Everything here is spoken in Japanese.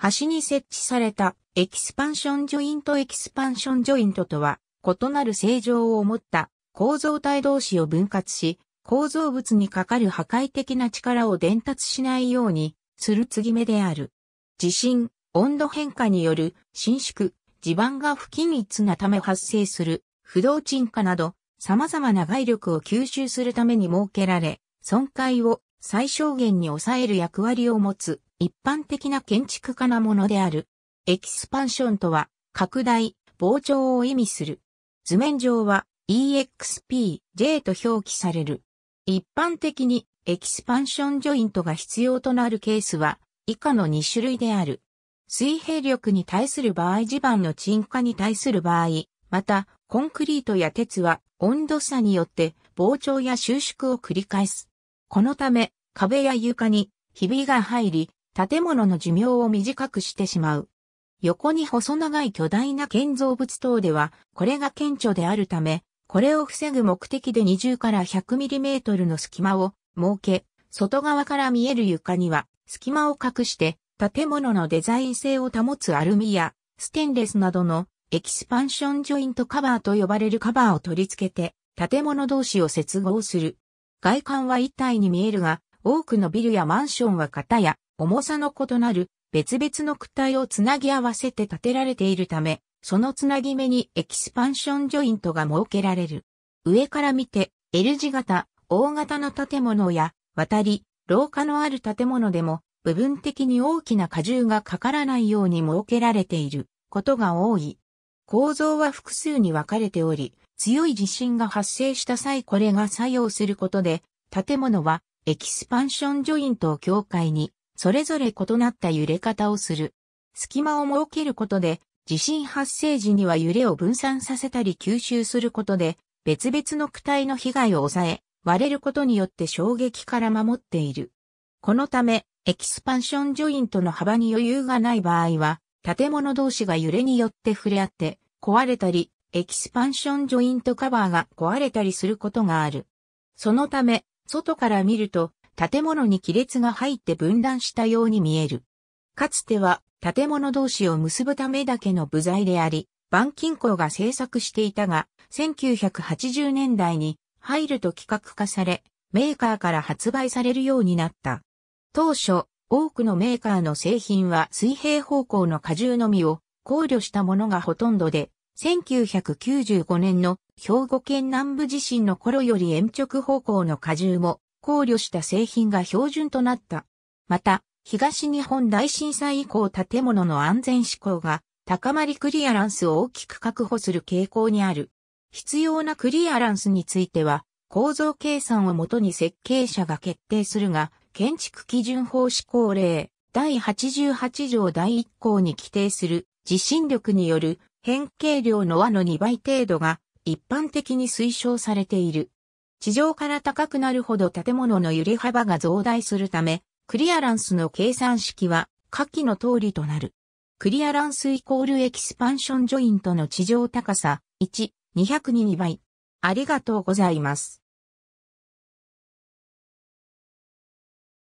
端に設置されたエキスパンションジョイントエキスパンションジョイントとは異なる正常を持った構造体同士を分割し構造物にかかる破壊的な力を伝達しないようにする継ぎ目である。地震、温度変化による伸縮、地盤が不均一なため発生する不動沈下など様々な外力を吸収するために設けられ、損壊を最小限に抑える役割を持つ一般的な建築家なものである。エキスパンションとは、拡大、膨張を意味する。図面上は EXPJ と表記される。一般的にエキスパンションジョイントが必要となるケースは以下の2種類である。水平力に対する場合地盤の沈下に対する場合、またコンクリートや鉄は温度差によって膨張や収縮を繰り返す。このため壁や床にひびが入り建物の寿命を短くしてしまう。横に細長い巨大な建造物等では、これが顕著であるため、これを防ぐ目的で20から 100mm の隙間を設け、外側から見える床には隙間を隠して建物のデザイン性を保つアルミやステンレスなどのエキスパンションジョイントカバーと呼ばれるカバーを取り付けて建物同士を接合する。外観は一体に見えるが、多くのビルやマンションは型や重さの異なる別々の躯体をつなぎ合わせて建てられているため、そのつなぎ目にエキスパンションジョイントが設けられる。上から見て L 字型、大型の建物や渡り、廊下のある建物でも部分的に大きな荷重がかからないように設けられていることが多い。構造は複数に分かれており、強い地震が発生した際これが作用することで、建物はエキスパンションジョイントを境界にそれぞれ異なった揺れ方をする。隙間を設けることで、地震発生時には揺れを分散させたり吸収することで、別々の躯体の被害を抑え、割れることによって衝撃から守っている。このため、エキスパンションジョイントの幅に余裕がない場合は、建物同士が揺れによって触れ合って、壊れたり、エキスパンションジョイントカバーが壊れたりすることがある。そのため、外から見ると、建物に亀裂が入って分断したように見える。かつては建物同士を結ぶためだけの部材であり、板金工が制作していたが、1980年代に入ると規格化され、メーカーから発売されるようになった。当初、多くのメーカーの製品は水平方向の荷重のみを考慮したものがほとんどで、1995年の兵庫県南部地震の頃より延直方向の荷重も考慮した製品が標準となった。また、東日本大震災以降建物の安全志向が高まりクリアランスを大きく確保する傾向にある。必要なクリアランスについては、構造計算をもとに設計者が決定するが、建築基準法施行令第88条第1項に規定する地震力による変形量の和の2倍程度が一般的に推奨されている。地上から高くなるほど建物の揺れ幅が増大するため、クリアランスの計算式は下記の通りとなる。クリアランスイコールエキスパンションジョイントの地上高さ1、202倍。ありがとうございます。